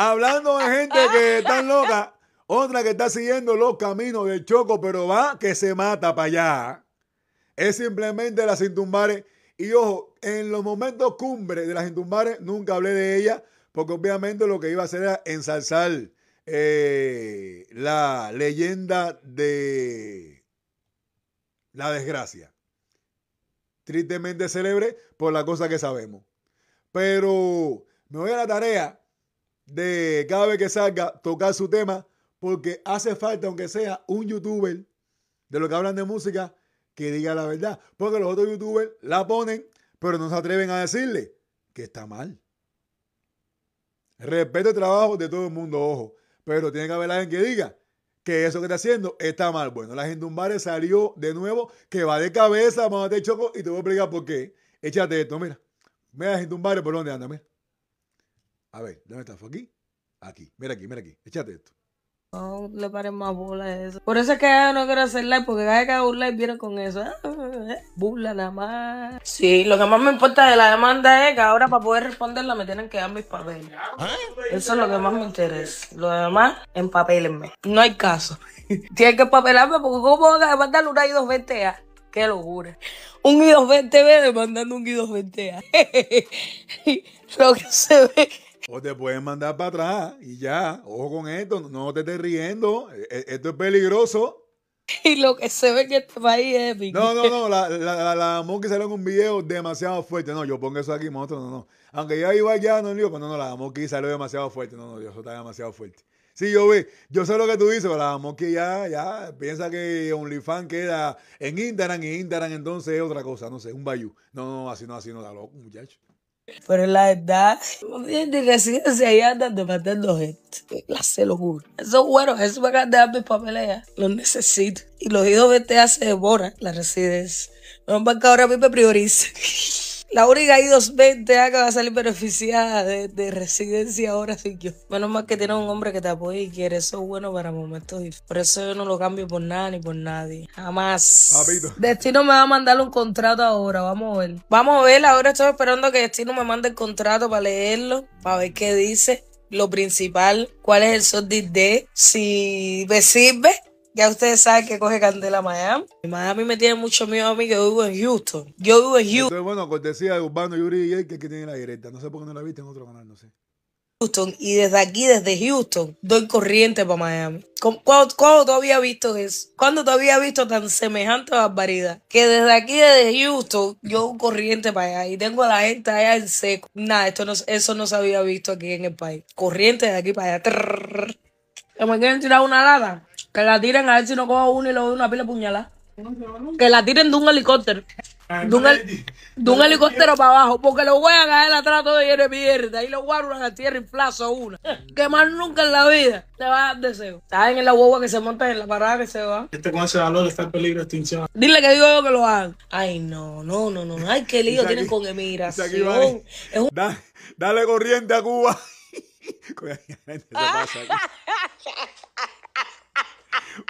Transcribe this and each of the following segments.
Hablando de gente que está loca, otra que está siguiendo los caminos del Choco, pero va que se mata para allá. Es simplemente las sintumbares Y ojo, en los momentos cumbre de las intumbares nunca hablé de ella, porque obviamente lo que iba a hacer era ensalzar eh, la leyenda de la desgracia. Tristemente célebre por la cosa que sabemos. Pero me voy a la tarea de cada vez que salga tocar su tema, porque hace falta, aunque sea un youtuber de los que hablan de música, que diga la verdad. Porque los otros youtubers la ponen, pero no se atreven a decirle que está mal. Respeto el trabajo de todo el mundo, ojo. Pero tiene que haber alguien que diga que eso que está haciendo está mal. Bueno, la gente de un salió de nuevo, que va de cabeza, mamá te choco, y te voy a explicar por qué. Échate esto, mira. Mira, la gente de ¿por dónde anda? Mira. A ver, ¿dónde está? ¿Fue aquí? Aquí. Mira aquí, mira aquí. Échate esto. No le paren más bola a eso. Por eso es que no quiero hacer live, porque cada vez que hago un live vienen con eso. Ah, eh, eh, eh, burla nada más. Sí, lo que más me importa de la demanda es que ahora para poder responderla me tienen que dar mis papeles. Eso es lo que más me interesa. Lo demás, empapélenme. No hay caso. tienen que empapelarme porque ¿cómo van a demandar una y dos a Qué locura. Un I220B demandando un I220A. lo que se ve o pues te pueden mandar para atrás y ya. Ojo con esto, no te estés riendo. E, e, esto es peligroso. Y lo que se ve que este país es... No, no, no, la, la, salió en un video demasiado fuerte. No, yo pongo eso aquí, monstruo, no, no. Aunque ya iba ya, no lío, pero pues no, no, la monkey salió demasiado fuerte. No, no, eso está demasiado fuerte. Sí, yo vi, yo sé lo que tú dices, pero la monkey ya, ya piensa que OnlyFans queda en Instagram y Instagram entonces es otra cosa, no sé, un bayou. No, no, así no, así no, da loco, muchacho. Pero la verdad, no tienen ni residencia y andan demandando gente. La sé, lo juro. Eso bueno, eso me acaban de dar mis papeles ya. necesito. Y los hijos de este se devoran la residencia. No van a ahora a mí me priorizan. La única I220A que va a salir beneficiada de, residencia ahora sí yo. Menos mal que tiene un hombre que te apoya y quiere. Eso es bueno para momentos difíciles. Por eso yo no lo cambio por nada ni por nadie. Jamás. Ah, Destino me va a mandar un contrato ahora. Vamos a ver. Vamos a ver. Ahora estoy esperando que Destino me mande el contrato para leerlo, para ver qué dice lo principal, cuál es el de. si me sirve ya ustedes saben que coge candela Miami. Miami me tiene mucho miedo a mí que vivo en Houston. Yo vivo en Houston. Pero bueno, cortesía de Urbano Yuri y que, tiene la directa. No sé por qué no la viste en otro canal, no sé. Houston y desde aquí, desde Houston, doy corriente para Miami. ¿Cuándo, tú habías visto eso? ¿Cuándo tú había visto tan semejante barbaridad? Que desde aquí, desde Houston, yo doy corriente para allá y tengo a la gente allá en seco. Nada, esto eso no se había visto aquí en el país. Corriente de aquí para allá. ¿Me quieren tirar una lata? Que la tiren a ver si no cojo uno y lo doy una pila puñalada. Que la tiren de un helicóptero. De un, helicóptero para abajo. Porque lo voy a caer atrás todo y de mierda. Y lo guardan a tierra y plazo una. Que más nunca en la vida te va a dar deseo. Están en la hueva que se monta en la parada que se va. Este con ese valor está en peligro de extinción. Dile que digo yo que lo hagan. Ay, no, no, no, no. Ay, qué lío tienen con emigración. dale corriente a Cuba. se pasa aquí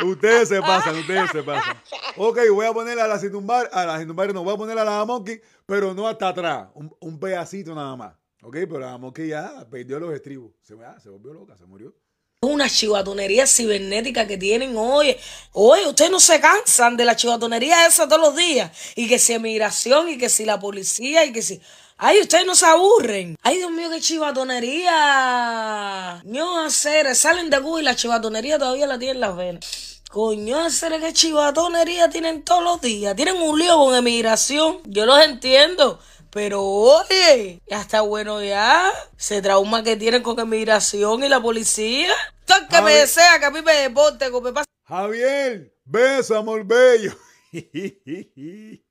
ustedes se pasan, ustedes se pasan. Ok, voy a poner a la Sinumbar, a la tumbar, no, voy a poner a la Monkey, pero no hasta atrás, un, pedacito nada más. Ok, pero la Monkey ya perdió los estribos. Se, volvió loca, se murió una chivatonería cibernética que tienen hoy. Hoy ustedes no se cansan de la chivatonería esa todos los días. Y que si emigración, y que si la policía, y que si... Ay, ustedes no se aburren. Ay, Dios mío, qué chivatonería. No hacer, salen de Google y la chivatonería todavía la tienen las venas. Coño, hacer ¡Qué chivatonería tienen todos los días. Tienen un lío con emigración. Yo los entiendo. Pero oye, ya está bueno ya. Se trauma que tienen con emigración y la policía. Todo que me desea que a mí me deporte, que me pasa. Javier, ¡Besa, amor bello.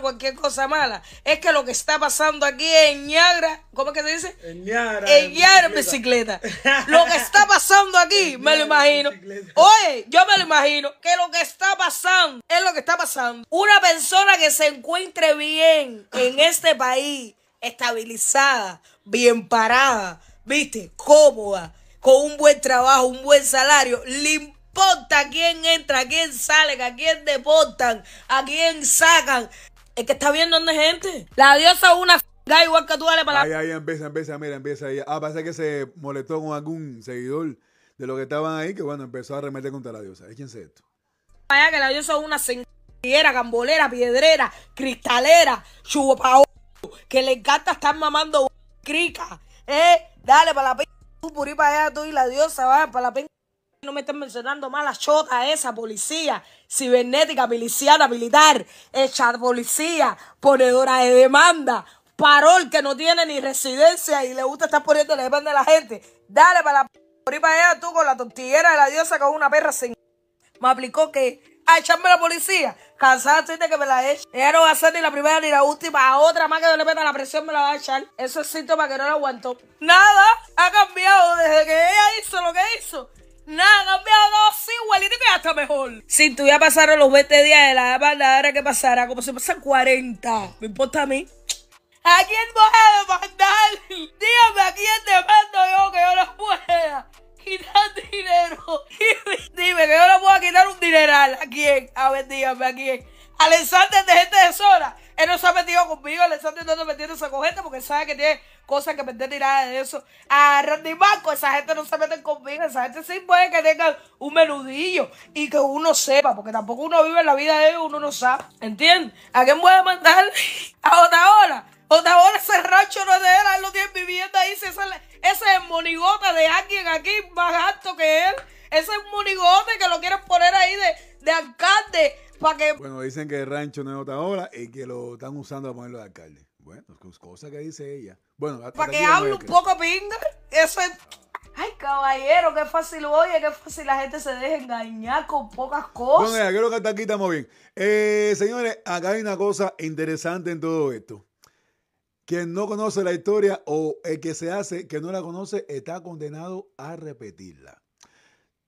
cualquier cosa mala. Es que lo que está pasando aquí en Niagara, ¿cómo es que se dice? En Niagara. En bicicleta. Lo que está pasando aquí, me lo imagino. Oye, yo me lo imagino que lo que está pasando es lo que está pasando. Una persona que se encuentre bien en este país, estabilizada, bien parada, ¿viste? Cómoda, con un buen trabajo, un buen salario, le importa quién entra, a quién sale, a quién deportan, a quién sacan. Es que está viendo donde gente. La diosa es una da igual que tú dale para Ahí, ahí empieza, empieza, mira, empieza ahí. Ah, pasa que se molestó con algún seguidor de lo que estaban ahí, que bueno, empezó a remeter contra la diosa. Échense esto. Vaya que la diosa es una cinguera, gambolera, piedrera, cristalera, chupao, que le encanta estar mamando crica. Eh, dale para la p***, tú por ir para allá, tú y la diosa, va para la p***. No me estén mencionando más la chota esa, policía, cibernética, miliciana, militar, echar policía, ponedora de demanda, parol que no tiene ni residencia y le gusta estar poniendo la de la gente. Dale para la por para ella tú con la tortillera de la diosa con una perra sin. Me aplicó que a ah, echarme la policía. Cansada de que me la eche. Ella no va a ser ni la primera ni la última. A otra más que no le meta la presión me la va a echar. Eso es síntoma que no la aguanto. Nada ha cambiado desde que ella hizo lo que hizo. Nada, cambiado, sí, igualito que hasta mejor. Si tú ya pasaron los 20 días de la banda, ahora que pasará, como si pasan 40. Me importa a mí. ¿A quién voy a demandar? Dígame a quién demando yo que yo lo pueda quitar dinero. Dime que yo no puedo quitar un dineral. ¿A quién? A ver, dígame a quién. Alexander de gente de Zona. Él no se ha metido conmigo. Alexander no está metiéndose con gente porque sabe que tiene cosas que me tirar de eso. A Randy Marco, esa gente no se meten conmigo, esa gente sí puede que tengan un menudillo y que uno sepa, porque tampoco uno vive la vida de ellos, uno no sabe. ¿Entiendes? ¿A quién puede mandar? A otra hora ese rancho no es de él, él lo tiene viviendo ahí, ese, ese es el monigote de alguien aquí más alto que él. Ese es monigote que lo quieren poner ahí de, de alcalde para que... Bueno, dicen que el rancho no es hora y que lo están usando para ponerlo de alcalde. Bueno, cosas que dice ella para que hable un poco pinga. Eso es. Ay, caballero, qué fácil, oye, qué fácil la gente se deja engañar con pocas cosas. Bueno, creo que hasta aquí estamos bien. Eh, señores, acá hay una cosa interesante en todo esto. Quien no conoce la historia o el que se hace que no la conoce está condenado a repetirla.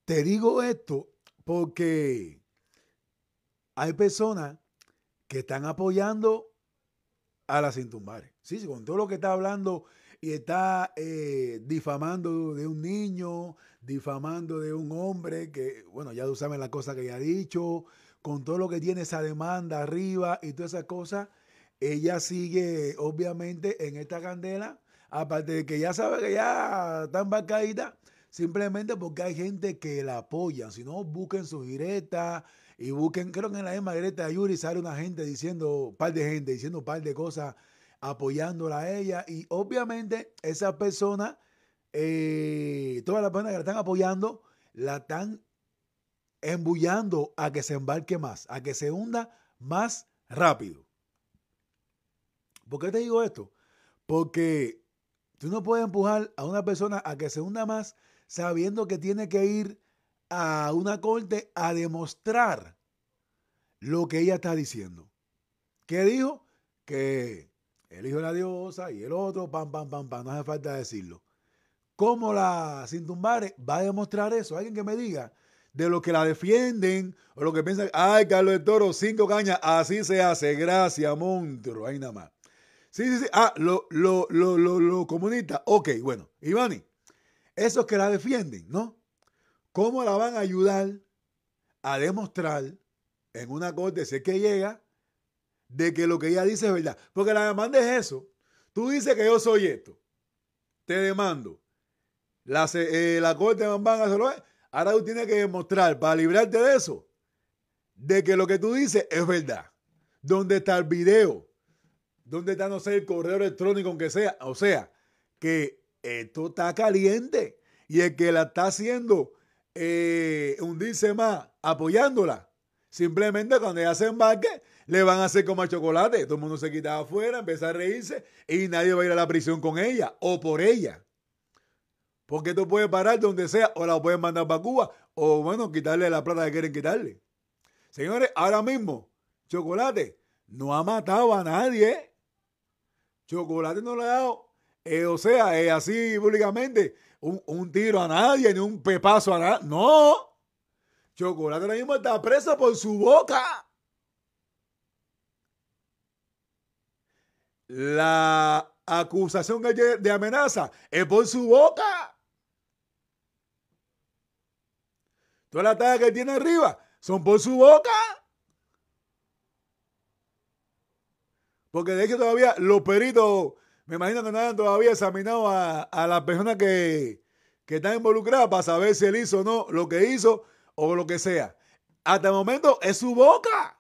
Te digo esto porque hay personas que están apoyando a las intumbares. Sí, con todo lo que está hablando y está eh, difamando de un niño, difamando de un hombre, que bueno, ya tú sabes la cosa que ya ha dicho, con todo lo que tiene esa demanda arriba y todas esas cosas, ella sigue obviamente en esta candela, aparte de que ya sabe que ya está embarcadita, simplemente porque hay gente que la apoya, si no, busquen su directa y busquen, creo que en la misma directa de Yuri sale una gente diciendo, un par de gente diciendo un par de cosas apoyándola a ella. Y obviamente esa persona eh, todas las personas que la están apoyando, la están embullando a que se embarque más, a que se hunda más rápido. ¿Por qué te digo esto? Porque tú no puedes empujar a una persona a que se hunda más sabiendo que tiene que ir a una corte a demostrar lo que ella está diciendo. ¿Qué dijo? Que el hijo de la diosa y el otro, pam, pam, pam, pam, no hace falta decirlo. ¿Cómo la sin va a demostrar eso? Alguien que me diga de los que la defienden o los que piensan, ay, Carlos de Toro, cinco cañas, así se hace, gracias, monstruo, ahí nada más. Sí, sí, sí, ah, lo, lo, comunista, ok, bueno, Ivani, esos que la defienden, ¿no? ¿Cómo la van a ayudar a demostrar en una corte, si es que llega, de que lo que ella dice es verdad. Porque la demanda es eso. Tú dices que yo soy esto. Te demando. La, corte eh, la corte van a hacerlo. Ahora tú tienes que demostrar para librarte de eso. De que lo que tú dices es verdad. ¿Dónde está el video? ¿Dónde está, no sé, el correo electrónico, aunque sea? O sea, que esto está caliente. Y el que la está haciendo un eh, hundirse más apoyándola Simplemente cuando ella se embarque, le van a hacer como chocolate. Todo el mundo se quita afuera, empieza a reírse y nadie va a ir a la prisión con ella o por ella. Porque tú puedes parar donde sea o la pueden mandar para Cuba o, bueno, quitarle la plata que quieren quitarle. Señores, ahora mismo, chocolate no ha matado a nadie. ¿eh? Chocolate no le ha dado, eh, o sea, es eh, así públicamente, un, un tiro a nadie, ni un pepazo a nadie. No. Chocolate ahora mismo está preso por su boca. La acusación de amenaza es por su boca. Todas las tagas que tiene arriba son por su boca. Porque de hecho todavía los peritos, me imagino que no han todavía examinado a, a las personas que, que están involucradas para saber si él hizo o no lo que hizo o lo que sea. Hasta el momento es su boca.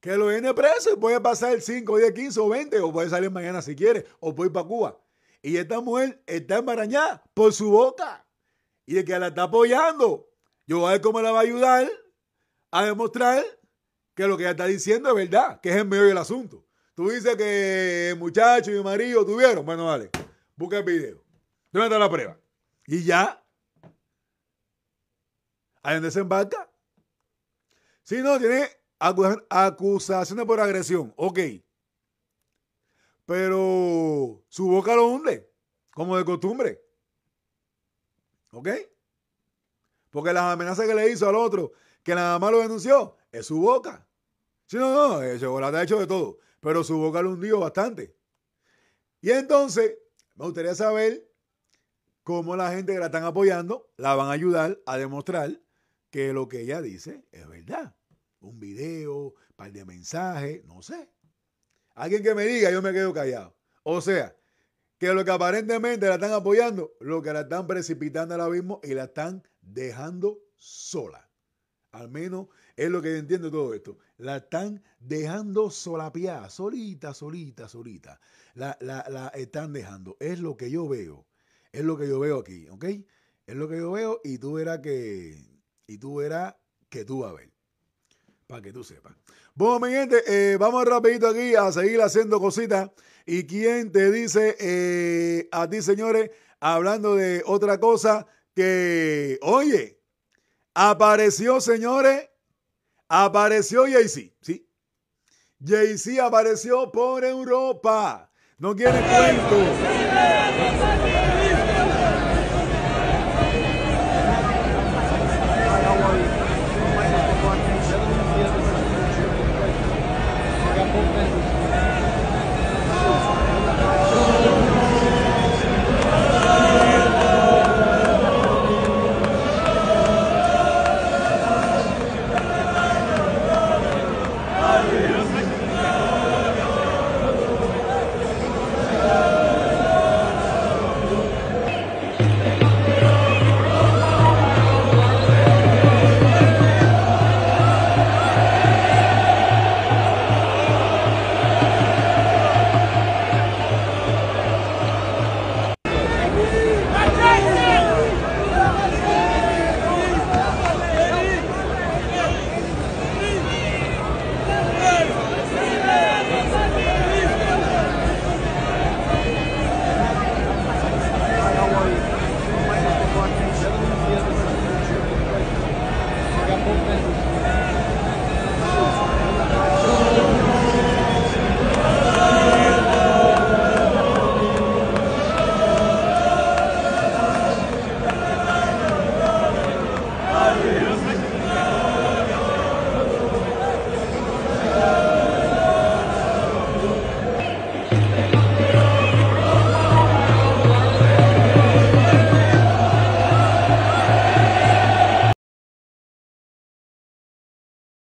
Que lo viene preso y puede pasar el 5, 10, 15 o 20, o puede salir mañana si quiere, o puede ir para Cuba. Y esta mujer está embarañada por su boca. Y el que la está apoyando, yo voy a ver cómo la va a ayudar a demostrar que lo que ella está diciendo es verdad, que es el medio del asunto. Tú dices que muchacho y marido tuvieron. Bueno, vale, busca el video. ¿Dónde la prueba? Y ya, ¿A dónde Si no, tiene acusaciones por agresión. Ok. Pero su boca lo hunde, como de costumbre. ¿Ok? Porque las amenazas que le hizo al otro, que nada más lo denunció, es su boca. Si no, no, el chocolate ha hecho de todo. Pero su boca lo hundió bastante. Y entonces, me gustaría saber cómo la gente que la están apoyando la van a ayudar a demostrar que lo que ella dice es verdad. Un video, un par de mensajes, no sé. Alguien que me diga, yo me quedo callado. O sea, que lo que aparentemente la están apoyando, lo que la están precipitando al mismo y la están dejando sola. Al menos es lo que yo entiendo todo esto. La están dejando solapiada, solita, solita, solita. La, la están dejando. Es lo que yo veo. Es lo que yo veo aquí, ¿ok? Es lo que yo veo y tú verás que y tú verás que tú vas a ver. Para que tú sepas. Bueno, mi gente, eh, vamos rapidito aquí a seguir haciendo cositas. ¿Y quién te dice eh, a ti, señores, hablando de otra cosa que, oye, apareció, señores, apareció Jay-Z, ¿sí? Jay-Z apareció por Europa. No quiere cuento.